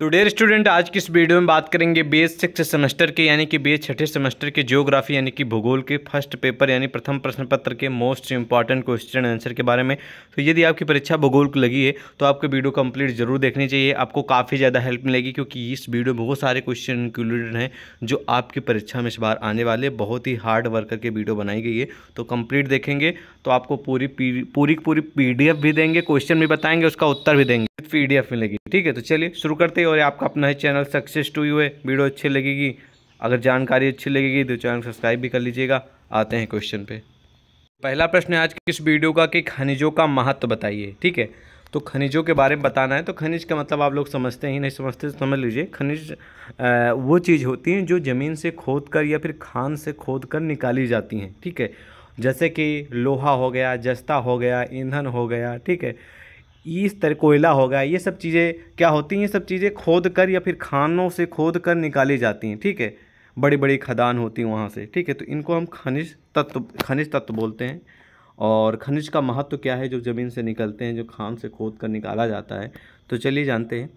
तो dear student आज की इस वीडियो में बात करेंगे बी एस सिक्स सेमेस्टर के यानी कि बी एस छठे सेमेस्टर के ज्योग्राफी यानी कि भूगोल के फर्स्ट पेपर यानी प्रथम प्रश्न पत्र के मोस्ट इंपॉर्टेंट क्वेश्चन आंसर के बारे में तो यदि आपकी परीक्षा भूगोल को लगी है तो आपको वीडियो कंप्लीट जरूर देखनी चाहिए आपको काफ़ी ज़्यादा हेल्प मिलेगी क्योंकि इस वीडियो में बहुत सारे क्वेश्चन इंक्लूडेड हैं जो आपकी परीक्षा में इस बार आने वाले बहुत ही हार्ड वर्क करके वीडियो बनाई गई है तो कंप्लीट देखेंगे तो आपको पूरी पूरी पूरी पी भी देंगे क्वेश्चन भी बताएंगे उसका उत्तर भी देंगे पी मिलेगी ठीक है तो चलिए शुरू करते हैं और आपका अपना ही चैनल सक्सेस टू यू है वीडियो अच्छी लगेगी अगर जानकारी अच्छी लगेगी तो चैनल सब्सक्राइब भी कर लीजिएगा आते हैं क्वेश्चन पे पहला प्रश्न है आज की इस वीडियो का कि खनिजों का महत्व बताइए ठीक है तो खनिजों के बारे में बताना है तो खनिज का मतलब आप लोग समझते ही नहीं समझते तो समझ लीजिए खनिज वो चीज़ होती हैं जो ज़मीन से खोद कर या फिर खान से खोद कर निकाली जाती हैं ठीक है जैसे कि लोहा हो गया जस्ता हो गया ईंधन हो गया ठीक है इस तरह कोयला हो गया ये सब चीज़ें क्या होती हैं ये सब चीज़ें खोद कर या फिर खानों से खोद कर निकाली जाती हैं ठीक है बड़ी बड़ी खदान होती हैं वहाँ से ठीक है तो इनको हम खनिज तत्व खनिज तत्व बोलते हैं और खनिज का महत्व तो क्या है जो ज़मीन से निकलते हैं जो खान से खोद कर निकाला जाता है तो चलिए जानते हैं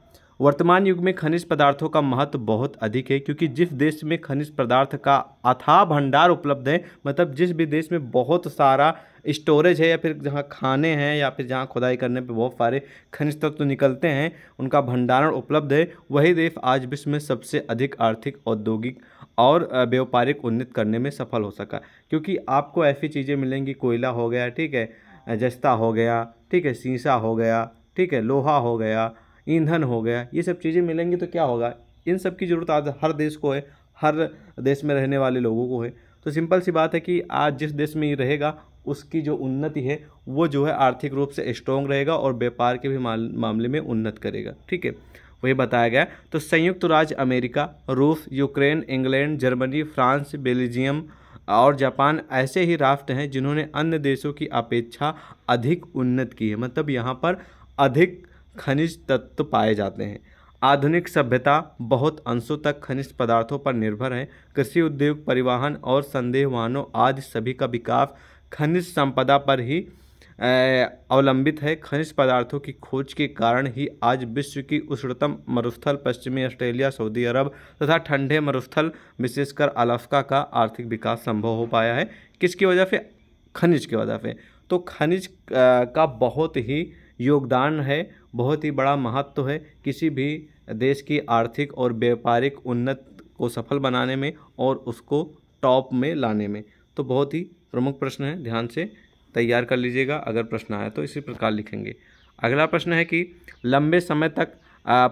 वर्तमान युग में खनिज पदार्थों का महत्व बहुत अधिक है क्योंकि जिस देश में खनिज पदार्थ का अथाह भंडार उपलब्ध है मतलब जिस भी देश में बहुत सारा स्टोरेज है या फिर जहाँ खाने हैं या फिर जहाँ खुदाई करने पर बहुत सारे खनिज तत्व तो निकलते हैं उनका भंडारण उपलब्ध है वही देश आज विश्व में सबसे अधिक आर्थिक औद्योगिक और व्यापारिक उन्नत करने में सफल हो सका क्योंकि आपको ऐसी चीज़ें मिलेंगी कोयला हो गया ठीक है जस्ता हो गया ठीक है शीशा हो गया ठीक है लोहा हो गया ईंधन हो गया ये सब चीज़ें मिलेंगी तो क्या होगा इन सब की ज़रूरत आज हर देश को है हर देश में रहने वाले लोगों को है तो सिंपल सी बात है कि आज जिस देश में ये रहेगा उसकी जो उन्नति है वो जो है आर्थिक रूप से स्ट्रॉन्ग रहेगा और व्यापार के भी मामले में उन्नत करेगा ठीक है वही बताया गया तो संयुक्त राज्य अमेरिका रूस Ukraine England Germany France Belgium और जापान ऐसे ही राष्ट्र हैं जिन्होंने अन्य देशों की अपेक्षा अधिक उन्नत की है मतलब यहाँ पर अधिक खनिज तत्व पाए जाते हैं आधुनिक सभ्यता बहुत अंशों तक खनिज पदार्थों पर निर्भर है कृषि उद्योग परिवहन और संदेह वाहनों आदि सभी का विकास खनिज संपदा पर ही अवलंबित है खनिज पदार्थों की खोज के कारण ही आज विश्व की उष्णतम मरुस्थल पश्चिमी ऑस्ट्रेलिया सऊदी अरब तथा ठंडे मरुस्थल विशेषकर अलास्का का आर्थिक विकास संभव हो पाया है किसकी वजह से खनिज की वजह से तो खनिज का बहुत ही योगदान है बहुत ही बड़ा महत्व तो है किसी भी देश की आर्थिक और व्यापारिक उन्नत को सफल बनाने में और उसको टॉप में लाने में तो बहुत ही प्रमुख प्रश्न है ध्यान से तैयार कर लीजिएगा अगर प्रश्न आया तो इसी प्रकार लिखेंगे अगला प्रश्न है कि लंबे समय तक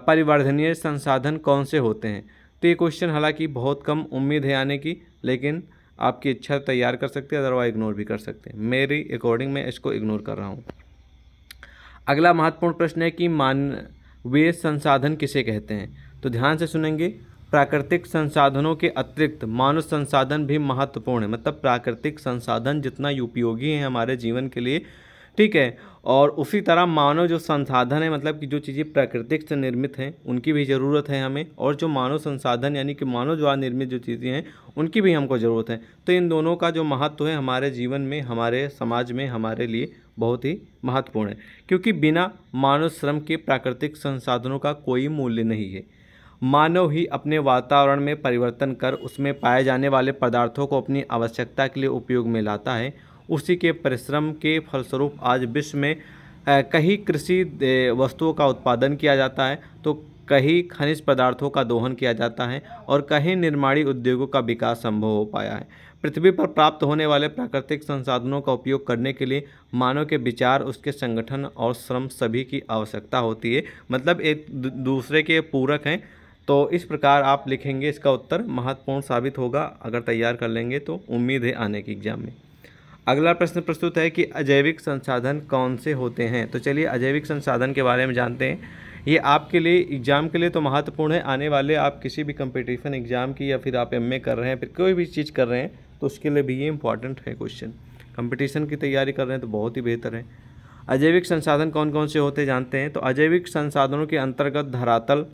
परिवर्धनीय संसाधन कौन से होते हैं तो ये क्वेश्चन हालांकि बहुत कम उम्मीद है आने की लेकिन आपकी इच्छा तैयार कर सकते हैं अदरवाइज इग्नोर भी कर सकते हैं मेरी अकॉर्डिंग मैं इसको इग्नोर कर रहा हूँ अगला महत्वपूर्ण प्रश्न है कि मानवीय संसाधन किसे कहते हैं तो ध्यान से सुनेंगे प्राकृतिक संसाधनों के अतिरिक्त मानव संसाधन भी महत्वपूर्ण है मतलब प्राकृतिक संसाधन जितना उपयोगी है हमारे जीवन के लिए ठीक है और उसी तरह मानव जो संसाधन है मतलब कि जो चीज़ें प्राकृतिक से निर्मित हैं उनकी भी ज़रूरत है हमें और जो मानव संसाधन यानी कि मानव द्वारा निर्मित जो चीज़ें हैं उनकी भी हमको ज़रूरत है तो इन दोनों का जो महत्व है हमारे जीवन में हमारे समाज में हमारे लिए बहुत ही महत्वपूर्ण है क्योंकि बिना मानव श्रम के प्राकृतिक संसाधनों का कोई मूल्य नहीं है मानव ही अपने वातावरण में परिवर्तन कर उसमें पाए जाने वाले पदार्थों को अपनी आवश्यकता के लिए उपयोग में लाता है उसी के परिश्रम के फलस्वरूप आज विश्व में कहीं कृषि वस्तुओं का उत्पादन किया जाता है तो कहीं खनिज पदार्थों का दोहन किया जाता है और कहीं निर्माणी उद्योगों का विकास संभव हो पाया है पृथ्वी पर प्राप्त होने वाले प्राकृतिक संसाधनों का उपयोग करने के लिए मानव के विचार उसके संगठन और श्रम सभी की आवश्यकता होती है मतलब एक दूसरे के पूरक हैं तो इस प्रकार आप लिखेंगे इसका उत्तर महत्वपूर्ण साबित होगा अगर तैयार कर लेंगे तो उम्मीद है आने के एग्जाम में अगला प्रश्न प्रस्तुत है कि अजैविक संसाधन कौन से होते हैं तो चलिए अजैविक संसाधन के बारे में जानते हैं ये आपके लिए एग्ज़ाम के लिए तो महत्वपूर्ण है आने वाले आप किसी भी कंपटीशन एग्ज़ाम की या फिर आप एम कर रहे हैं फिर कोई भी चीज़ कर रहे हैं तो उसके लिए भी ये इंपॉर्टेंट है क्वेश्चन कंपटीशन की तैयारी कर रहे हैं तो बहुत ही बेहतर है अजैविक संसाधन कौन कौन से होते जानते हैं तो अजैविक संसाधनों के अंतर्गत धरातल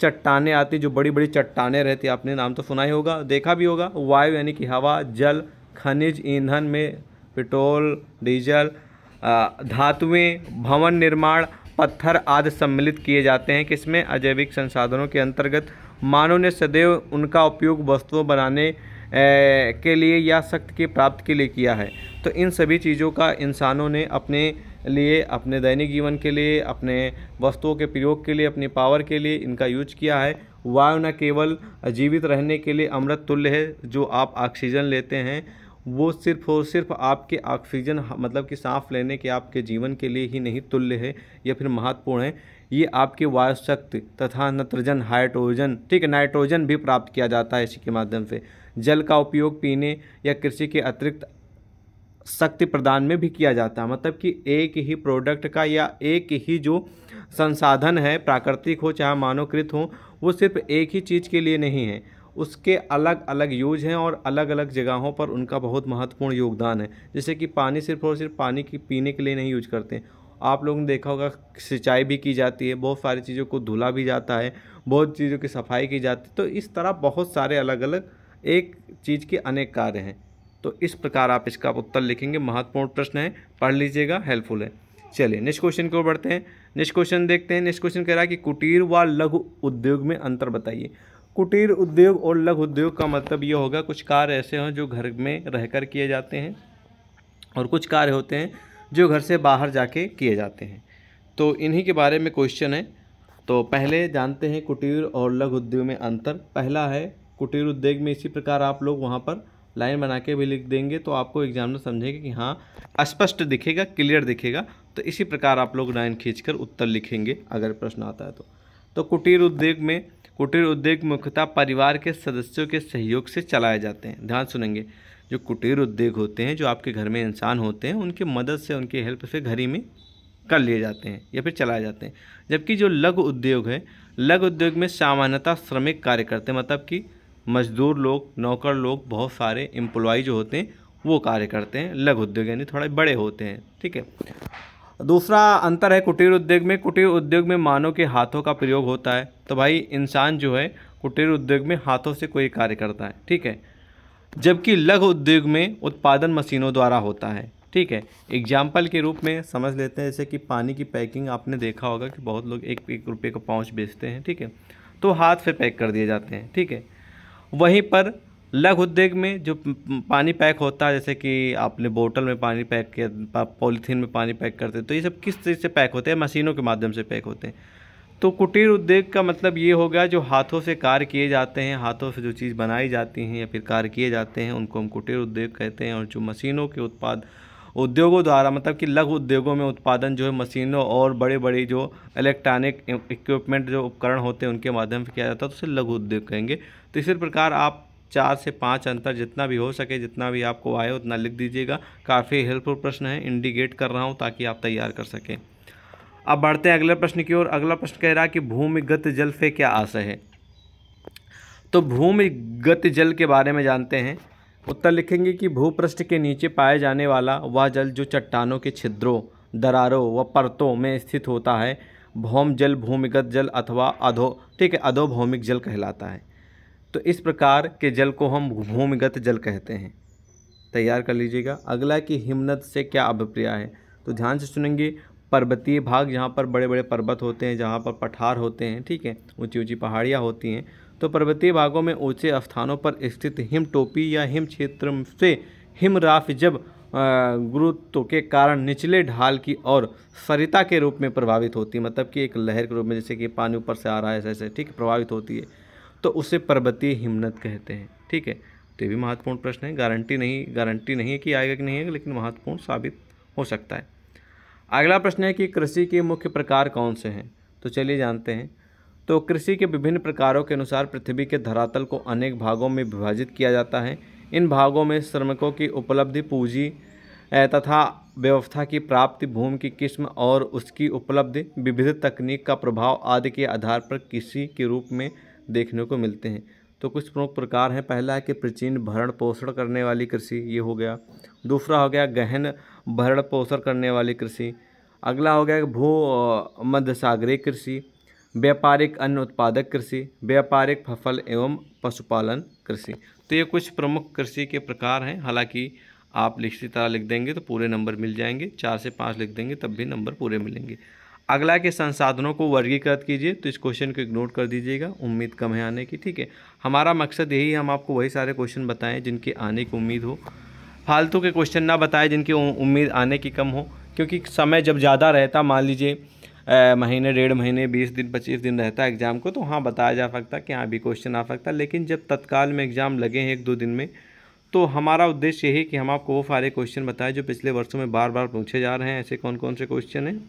चट्टाने आती जो बड़ी बड़ी चट्टाने रहती आपने नाम तो सुना ही होगा देखा भी होगा वायु यानी कि हवा जल खनिज ईंधन में पेट्रोल डीजल धातुएं भवन निर्माण पत्थर आदि सम्मिलित किए जाते हैं किसमें अजैविक संसाधनों के अंतर्गत मानव ने सदैव उनका उपयोग वस्तुओं बनाने के लिए या शक्ति की प्राप्त के लिए किया है तो इन सभी चीज़ों का इंसानों ने अपने लिए अपने दैनिक जीवन के लिए अपने वस्तुओं के प्रयोग के लिए अपनी पावर के लिए इनका यूज किया है वायु न केवल जीवित रहने के लिए अमृत तुल्य है जो आप ऑक्सीजन लेते हैं वो सिर्फ और सिर्फ आपके ऑक्सीजन मतलब कि सांस लेने के आपके जीवन के लिए ही नहीं तुल्य है या फिर महत्वपूर्ण है ये आपके वायु शक्ति तथा नत्रजन हाइड्रोजन ठीक नाइट्रोजन भी प्राप्त किया जाता है इसी के माध्यम से जल का उपयोग पीने या कृषि के अतिरिक्त शक्ति प्रदान में भी किया जाता है मतलब कि एक ही प्रोडक्ट का या एक ही जो संसाधन है प्राकृतिक हो चाहे मानवकृत हो वो सिर्फ एक ही चीज़ के लिए नहीं है उसके अलग अलग यूज हैं और अलग अलग जगहों पर उनका बहुत महत्वपूर्ण योगदान है जैसे कि पानी सिर्फ और सिर्फ पानी की पीने के लिए नहीं यूज करते आप लोगों ने देखा होगा सिंचाई भी की जाती है बहुत सारी चीज़ों को धुला भी जाता है बहुत चीज़ों की सफाई की जाती है तो इस तरह बहुत सारे अलग अलग एक चीज़ के अनेक कार्य हैं तो इस प्रकार आप इसका उत्तर लिखेंगे महत्वपूर्ण प्रश्न है पढ़ लीजिएगा हेल्पफुल है चलिए नेक्स्ट क्वेश्चन की ओर बढ़ते हैं नेक्स्ट क्वेश्चन देखते हैं नेक्स्ट क्वेश्चन कह रहा है कि कुटीर व लघु उद्योग में अंतर बताइए कुटीर उद्योग और लघु उद्योग का मतलब ये होगा कुछ कार्य ऐसे हों जो घर में रहकर किए जाते हैं और कुछ कार्य होते हैं जो घर से बाहर जाके किए जाते हैं तो इन्हीं के बारे में क्वेश्चन है तो पहले जानते हैं कुटीर और लघु उद्योग में अंतर पहला है कुटीर उद्योग में इसी प्रकार आप लोग वहाँ पर लाइन बना के भी लिख देंगे तो आपको एग्जाम में समझेंगे कि हाँ स्पष्ट दिखेगा क्लियर दिखेगा तो इसी प्रकार आप लोग लाइन खींचकर उत्तर लिखेंगे अगर प्रश्न आता है तो तो कुटीर उद्योग में कुटीर उद्योग मुख्यतः परिवार के सदस्यों के सहयोग से चलाए जाते हैं ध्यान सुनेंगे जो कुटीर उद्योग होते हैं जो आपके घर में इंसान होते हैं उनकी मदद से उनकी हेल्प से घर ही में कर लिए जाते हैं या फिर चलाए जाते हैं जबकि जो लघु उद्योग है लघु उद्योग में सामान्यतः श्रमिक कार्य करते हैं मतलब कि मज़दूर लोग नौकर लोग बहुत सारे एम्प्लॉय जो होते हैं वो कार्य करते हैं लघु उद्योग यानी थोड़े बड़े होते हैं ठीक है दूसरा अंतर है कुटीर उद्योग में कुटीर उद्योग में मानव के हाथों का प्रयोग होता है तो भाई इंसान जो है कुटीर उद्योग में हाथों से कोई कार्य करता है ठीक है जबकि लघु उद्योग में उत्पादन मशीनों द्वारा होता है ठीक है एग्जाम्पल के रूप में समझ लेते हैं जैसे कि पानी की पैकिंग आपने देखा होगा कि बहुत लोग एक एक रुपये का पाउच बेचते हैं ठीक है तो हाथ से पैक कर दिए जाते हैं ठीक है वहीं पर लघु उद्योग में जो पानी पैक होता है जैसे कि आपने बोतल में पानी पैक किया पॉलीथीन में पानी पैक करते हैं तो ये सब किस तरीके से पैक होते हैं मशीनों के माध्यम से पैक होते हैं तो कुटीर उद्योग का मतलब ये हो गया जो हाथों से कार्य किए जाते हैं हाथों से जो चीज़ बनाई जाती हैं या फिर कार्य किए जाते हैं उनको हम कुटीर उद्योग कहते हैं और जो मशीनों के उत्पाद उद्योगों द्वारा मतलब कि लघु उद्योगों में उत्पादन जो है मशीनों और बड़े बड़े जो इलेक्ट्रॉनिक इक्विपमेंट e- जो उपकरण होते हैं उनके माध्यम से किया जाता है तो उसे लघु उद्योग कहेंगे तो इसी प्रकार आप चार से पाँच अंतर जितना भी हो सके जितना भी आपको आए उतना लिख दीजिएगा काफ़ी हेल्पफुल प्रश्न है इंडिकेट कर रहा हूँ ताकि आप तैयार कर सकें अब बढ़ते हैं अगले प्रश्न की ओर अगला प्रश्न कह रहा है कि भूमिगत जल से क्या आशय है तो भूमिगत जल के बारे में जानते हैं उत्तर लिखेंगे कि भूपृष्ठ के नीचे पाए जाने वाला वह जल जो चट्टानों के छिद्रों दरारों व परतों में स्थित होता है भौम जल भूमिगत जल अथवा अधो ठीक है अधोभौमिक जल कहलाता है तो इस प्रकार के जल को हम भूमिगत जल कहते हैं तैयार कर लीजिएगा अगला कि हिमनद से क्या अभिप्रिया है तो ध्यान से सुनेंगे पर्वतीय भाग जहाँ पर बड़े बड़े पर्वत होते हैं जहाँ पर पठार होते हैं ठीक है ऊँची ऊँची पहाड़ियाँ होती हैं तो पर्वतीय भागों में ऊंचे स्थानों पर स्थित हिम टोपी या हिम क्षेत्र से हिमराफ जब गुरुत्व के कारण निचले ढाल की और सरिता के रूप में प्रभावित होती है मतलब कि एक लहर के रूप में जैसे कि पानी ऊपर से आ रहा है ऐसे ऐसे ठीक प्रभावित होती है तो उसे पर्वतीय हिमनत कहते हैं ठीक है तो ये भी महत्वपूर्ण प्रश्न है गारंटी नहीं गारंटी नहीं है कि आएगा कि नहीं आएगा लेकिन महत्वपूर्ण साबित हो सकता है अगला प्रश्न है कि कृषि के मुख्य प्रकार कौन से हैं तो चलिए जानते हैं तो कृषि के विभिन्न प्रकारों के अनुसार पृथ्वी के धरातल को अनेक भागों में विभाजित किया जाता है इन भागों में श्रमिकों की उपलब्धि पूंजी तथा व्यवस्था की प्राप्ति भूमि की किस्म और उसकी उपलब्धि विविध तकनीक का प्रभाव आदि के आधार पर कृषि के रूप में देखने को मिलते हैं तो कुछ प्रमुख प्रकार हैं पहला है कि प्राचीन भरण पोषण करने वाली कृषि ये हो गया दूसरा हो गया गहन भरण पोषण करने वाली कृषि अगला हो गया भू मध्य सागरीय कृषि व्यापारिक अन्न उत्पादक कृषि व्यापारिक फसल एवं पशुपालन कृषि तो ये कुछ प्रमुख कृषि के प्रकार हैं हालांकि आप लिखती तरह लिख देंगे तो पूरे नंबर मिल जाएंगे चार से पाँच लिख देंगे तब भी नंबर पूरे मिलेंगे अगला के संसाधनों को वर्गीकृत कीजिए तो इस क्वेश्चन को इग्नोर कर दीजिएगा उम्मीद कम है आने की ठीक है हमारा मकसद यही है हम आपको वही सारे क्वेश्चन बताएं जिनके आने की उम्मीद हो फालतू के क्वेश्चन ना बताएं जिनकी उम्मीद आने की कम हो क्योंकि समय जब ज़्यादा रहता मान लीजिए महीने डेढ़ महीने बीस दिन पच्चीस दिन रहता है एग्ज़ाम को तो हाँ बताया जा सकता कि हाँ भी क्वेश्चन आ सकता लेकिन जब तत्काल में एग्ज़ाम लगे हैं एक दो दिन में तो हमारा उद्देश्य यही कि हम आपको वो सारे क्वेश्चन बताएं जो पिछले वर्षों में बार बार पूछे जा रहे हैं ऐसे कौन कौन से क्वेश्चन हैं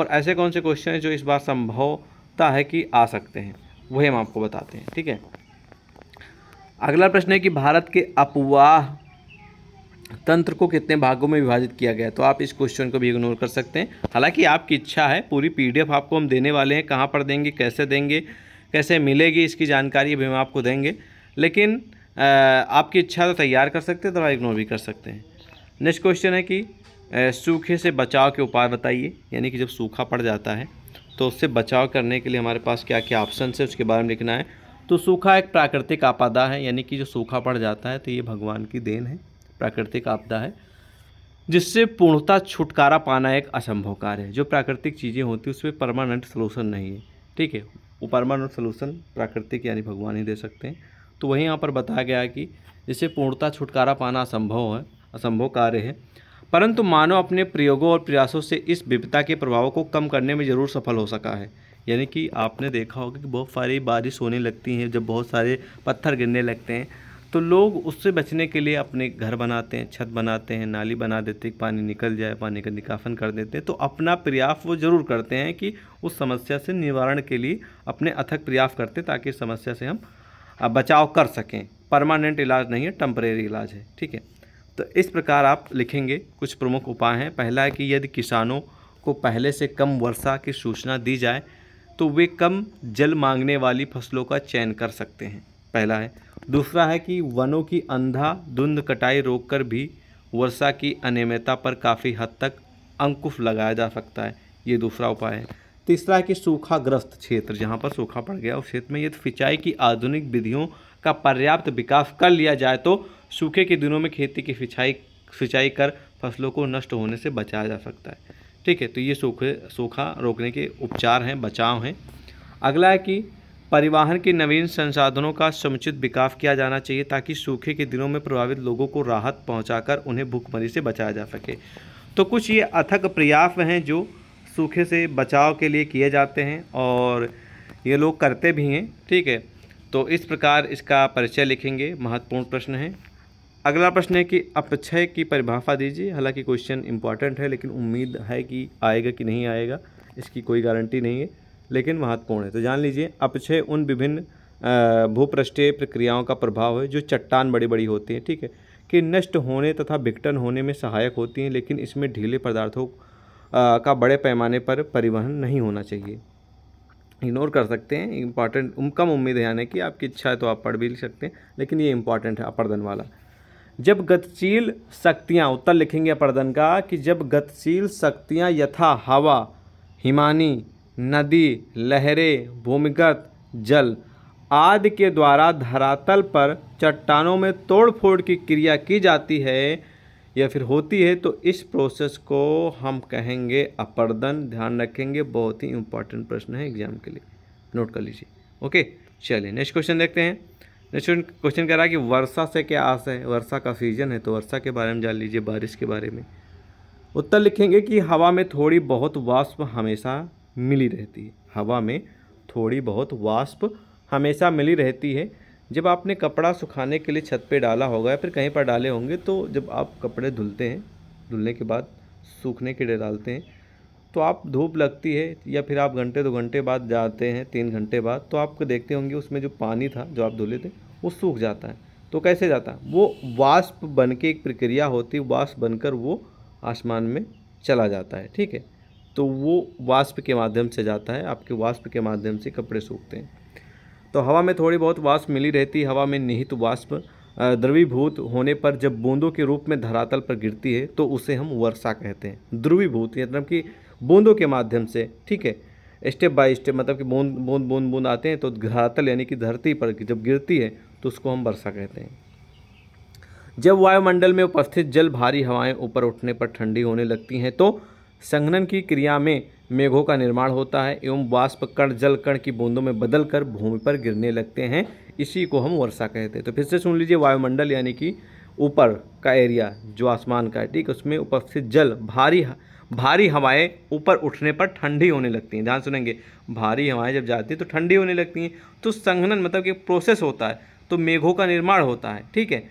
और ऐसे कौन से क्वेश्चन हैं जो इस बार संभवता है कि आ सकते हैं वही हम आपको बताते हैं ठीक है अगला प्रश्न है कि भारत के अपवाह तंत्र को कितने भागों में विभाजित किया गया तो आप इस क्वेश्चन को भी इग्नोर कर सकते हैं हालांकि आपकी इच्छा है पूरी पीडीएफ आपको हम देने वाले हैं कहाँ पर देंगे कैसे देंगे कैसे मिलेगी इसकी जानकारी भी हम आपको देंगे लेकिन आ, आपकी इच्छा तो तैयार कर सकते हैं तो इग्नोर भी कर सकते हैं नेक्स्ट क्वेश्चन है कि सूखे से बचाव के उपाय बताइए यानी कि जब सूखा पड़ जाता है तो उससे बचाव करने के लिए हमारे पास क्या क्या ऑप्शन है उसके बारे में लिखना है तो सूखा एक प्राकृतिक आपदा है यानी कि जो सूखा पड़ जाता है तो ये भगवान की देन है प्राकृतिक आपदा है जिससे पूर्णता छुटकारा पाना एक असंभव कार्य है जो प्राकृतिक चीज़ें होती हैं उसमें परमानेंट सलूशन नहीं है ठीक है वो परमानेंट सलूशन प्राकृतिक यानी भगवान ही दे सकते हैं तो वहीं यहाँ पर बताया गया है कि जिससे पूर्णता छुटकारा पाना असंभव है असंभव कार्य है परंतु मानव अपने प्रयोगों और प्रयासों से इस विपदा के प्रभाव को कम करने में ज़रूर सफल हो सका है यानी कि आपने देखा होगा कि बहुत सारी बारिश होने लगती है जब बहुत सारे पत्थर गिरने लगते हैं तो लोग उससे बचने के लिए अपने घर बनाते हैं छत बनाते हैं नाली बना देते हैं पानी निकल जाए पानी का निकाफन कर देते हैं तो अपना प्रयास वो ज़रूर करते हैं कि उस समस्या से निवारण के लिए अपने अथक प्रयास करते हैं ताकि समस्या से हम बचाव कर सकें परमानेंट इलाज नहीं है टम्परेरी इलाज है ठीक है तो इस प्रकार आप लिखेंगे कुछ प्रमुख उपाय हैं पहला है कि यदि किसानों को पहले से कम वर्षा की सूचना दी जाए तो वे कम जल मांगने वाली फसलों का चयन कर सकते हैं पहला है दूसरा है कि वनों की अंधा धुंध कटाई रोककर भी वर्षा की अनियमितता पर काफ़ी हद तक अंकुश लगाया जा सकता है ये दूसरा उपाय है तीसरा है कि सूखाग्रस्त क्षेत्र जहाँ पर सूखा पड़ गया उस क्षेत्र में यदि सिंचाई की आधुनिक विधियों का पर्याप्त विकास कर लिया जाए तो सूखे के दिनों में खेती की सिंचाई सिंचाई कर फसलों को नष्ट होने से बचाया जा सकता है ठीक है तो ये सूखे सूखा रोकने के उपचार हैं बचाव हैं अगला है कि परिवहन के नवीन संसाधनों का समुचित विकास किया जाना चाहिए ताकि सूखे के दिनों में प्रभावित लोगों को राहत पहुंचाकर उन्हें भूखमरी से बचाया जा सके तो कुछ ये अथक प्रयास हैं जो सूखे से बचाव के लिए किए जाते हैं और ये लोग करते भी हैं ठीक है तो इस प्रकार इसका परिचय लिखेंगे महत्वपूर्ण प्रश्न है अगला प्रश्न है कि अपक्षय की परिभाषा दीजिए हालांकि क्वेश्चन इंपॉर्टेंट है लेकिन उम्मीद है कि आएगा कि नहीं आएगा इसकी कोई गारंटी नहीं है लेकिन महत्वपूर्ण है तो जान लीजिए अपक्षय उन विभिन्न भूपृष्ठीय प्रक्रियाओं का प्रभाव है जो चट्टान बड़ी बड़ी होती हैं ठीक है कि नष्ट होने तथा विघटन होने में सहायक होती हैं लेकिन इसमें ढीले पदार्थों का बड़े पैमाने पर परिवहन नहीं होना चाहिए इग्नोर कर सकते हैं इम्पॉर्टेंट कम उम्मीद है यानी कि आपकी इच्छा है तो आप पढ़ भी लिख सकते हैं लेकिन ये इंपॉर्टेंट है अपर्दन वाला जब गतिशील शक्तियाँ उत्तर लिखेंगे अपर्दन का कि जब गतिशील शक्तियाँ यथा हवा हिमानी नदी लहरें भूमिगत जल आदि के द्वारा धरातल पर चट्टानों में तोड़फोड़ की क्रिया की जाती है या फिर होती है तो इस प्रोसेस को हम कहेंगे अपर्दन ध्यान रखेंगे बहुत ही इंपॉर्टेंट प्रश्न है एग्जाम के लिए नोट कर लीजिए ओके चलिए नेक्स्ट क्वेश्चन देखते हैं नेक्स्ट क्वेश्चन कह रहा है कि वर्षा से क्या आस है वर्षा का सीजन है तो वर्षा के बारे में जान लीजिए बारिश के बारे में उत्तर लिखेंगे कि हवा में थोड़ी बहुत वाष्प हमेशा मिली रहती है हवा में थोड़ी बहुत वाष्प हमेशा मिली रहती है जब आपने कपड़ा सुखाने के लिए छत पे डाला होगा या फिर कहीं पर डाले होंगे तो जब आप कपड़े धुलते हैं धुलने के बाद सूखने के लिए डालते हैं तो आप धूप लगती है या फिर आप घंटे दो घंटे बाद जाते हैं तीन घंटे बाद तो आपको देखते होंगे उसमें जो पानी था जो आप धुले थे वो सूख जाता है तो कैसे जाता है वो वाष्प बन के एक प्रक्रिया होती है वाष्प बनकर वो आसमान में चला जाता है ठीक है तो वो वाष्प के माध्यम से जाता है आपके वाष्प के माध्यम से कपड़े सूखते हैं तो हवा में थोड़ी बहुत वाष्प मिली रहती है हवा में निहित वाष्प द्रवीभूत होने पर जब बूंदों के रूप में धरातल पर गिरती है तो उसे हम वर्षा कहते हैं ध्रुवीभूत मतलब कि बूंदों के माध्यम से ठीक है स्टेप बाय स्टेप मतलब कि बूंद बूंद बूंद बूंद आते हैं तो धरातल यानी कि धरती पर जब गिरती है तो उसको हम वर्षा कहते हैं जब वायुमंडल में उपस्थित जल भारी हवाएं ऊपर उठने पर ठंडी होने लगती हैं तो संघनन की क्रिया में मेघों का निर्माण होता है एवं वाष्प कण जल कण की बूंदों में बदल कर भूमि पर गिरने लगते हैं इसी को हम वर्षा कहते हैं तो फिर से सुन लीजिए वायुमंडल यानी कि ऊपर का एरिया जो आसमान का है ठीक उसमें उपस्थित जल भारी भारी हवाएं ऊपर उठने पर ठंडी होने लगती हैं ध्यान सुनेंगे भारी हवाएं जब जाती हैं तो ठंडी होने लगती हैं तो संघनन मतलब कि प्रोसेस होता है तो मेघों का निर्माण होता है ठीक है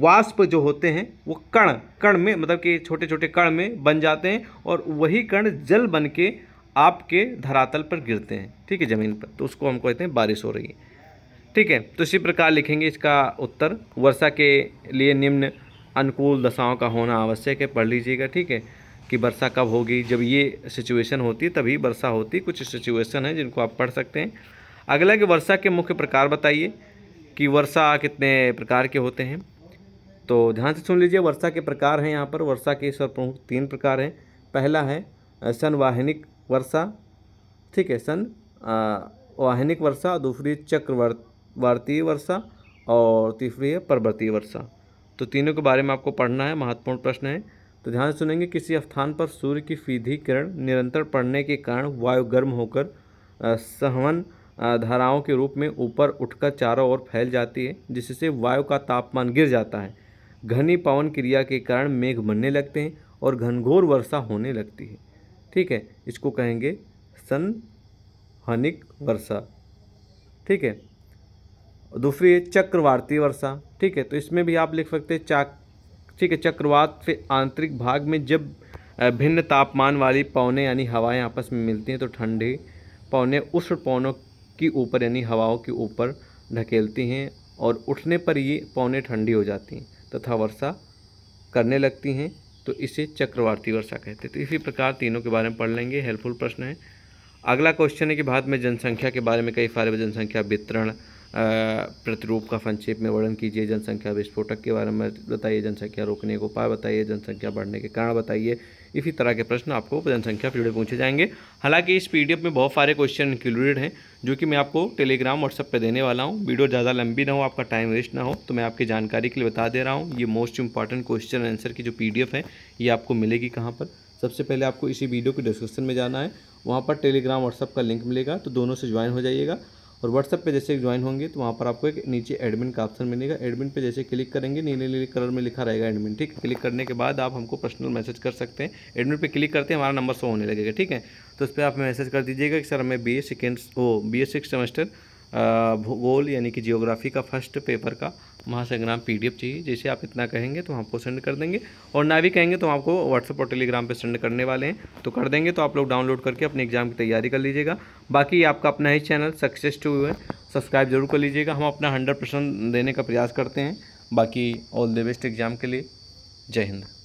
वाष्प जो होते हैं वो कण कण में मतलब कि छोटे छोटे कण में बन जाते हैं और वही कण जल बन के आपके धरातल पर गिरते हैं ठीक है ज़मीन पर तो उसको हम कहते हैं बारिश हो रही है ठीक है तो इसी प्रकार लिखेंगे इसका उत्तर वर्षा के लिए निम्न अनुकूल दशाओं का होना आवश्यक है पढ़ लीजिएगा ठीक है कि वर्षा कब होगी जब ये सिचुएशन होती है तभी वर्षा होती कुछ सिचुएशन है जिनको आप पढ़ सकते हैं अगला कि वर्षा के मुख्य प्रकार बताइए कि वर्षा कितने प्रकार के होते हैं तो ध्यान से सुन लीजिए वर्षा के प्रकार हैं यहाँ पर वर्षा के सर्वप्रमुख तीन प्रकार हैं पहला है सनवाहिनिक वर्षा ठीक है सन वाहिनिक वर्षा दूसरी चक्रवर्तीय वर्षा और तीसरी है पर्वतीय वर्षा तो तीनों के बारे में आपको पढ़ना है महत्वपूर्ण प्रश्न है तो ध्यान सुनेंगे किसी स्थान पर सूर्य की सीधी किरण निरंतर पड़ने के कारण वायु गर्म होकर सहवन धाराओं के रूप में ऊपर उठकर चारों ओर फैल जाती है जिससे वायु का तापमान गिर जाता है घनी पवन क्रिया के कारण मेघ बनने लगते हैं और घनघोर वर्षा होने लगती है ठीक है इसको कहेंगे संहनिक वर्षा ठीक है दूसरी है चक्रवाती वर्षा ठीक है तो इसमें भी आप लिख सकते हैं चाक ठीक है चक्रवात से आंतरिक भाग में जब भिन्न तापमान वाली पौने यानी हवाएं आपस में मिलती हैं तो ठंडी पौने उष्ण पौनों की ऊपर यानी हवाओं के ऊपर ढकेलती हैं और उठने पर ये पौने ठंडी हो जाती हैं तथा वर्षा करने लगती हैं तो इसे चक्रवाती वर्षा कहते हैं तो इसी प्रकार तीनों के बारे में पढ़ लेंगे हेल्पफुल प्रश्न है अगला क्वेश्चन है कि भारत में जनसंख्या के बारे में कई सारे जनसंख्या वितरण प्रतिरूप का संक्षेप में वर्णन कीजिए जनसंख्या विस्फोटक के बारे में बताइए जनसंख्या रोकने के उपाय बताइए जनसंख्या बढ़ने के कारण बताइए इसी तरह के प्रश्न आपको जनसंख्या पीरियड पूछे जाएंगे हालांकि इस पीडीएफ में बहुत सारे क्वेश्चन इंक्लूडेड हैं जो कि मैं आपको टेलीग्राम व्हाट्सएप पर देने वाला हूँ वीडियो ज़्यादा लंबी ना हो आपका टाइम वेस्ट ना हो तो मैं आपकी जानकारी के लिए बता दे रहा हूँ ये मोस्ट इंपॉर्टेंट क्वेश्चन आंसर की जो पी है ये आपको मिलेगी कहाँ पर सबसे पहले आपको इसी वीडियो के डिस्क्रिप्शन में जाना है वहाँ पर टेलीग्राम व्हाट्सअप का लिंक मिलेगा तो दोनों से ज्वाइन हो जाइएगा और व्हाट्सएप पे जैसे ज्वाइन होंगे तो वहाँ पर आपको एक नीचे एडमिन का ऑप्शन मिलेगा एडमिन पे जैसे क्लिक करेंगे नीले नीले कलर में लिखा रहेगा एडमिन ठीक है क्लिक करने के बाद आप हमको पर्सनल मैसेज कर सकते हैं एडमिन पे क्लिक करते हैं हमारा नंबर शो होने लगेगा ठीक है तो उस पर आप मैसेज कर दीजिएगा कि सर हमें बी ए सेकेंड ओ बी ए सिक्स सेमेस्टर भूगोल यानी कि जियोग्राफी का फर्स्ट पेपर का महासंग्राम डी चाहिए जैसे आप इतना कहेंगे तो हम आपको सेंड कर देंगे और ना भी कहेंगे तो आपको व्हाट्सअप और टेलीग्राम पे सेंड करने वाले हैं तो कर देंगे तो आप लोग डाउनलोड करके अपने एग्जाम की तैयारी कर लीजिएगा बाकी आपका अपना ही चैनल सक्सेस टू है सब्सक्राइब जरूर कर लीजिएगा हम अपना हंड्रेड देने का प्रयास करते हैं बाकी ऑल द बेस्ट एग्ज़ाम के लिए जय हिंद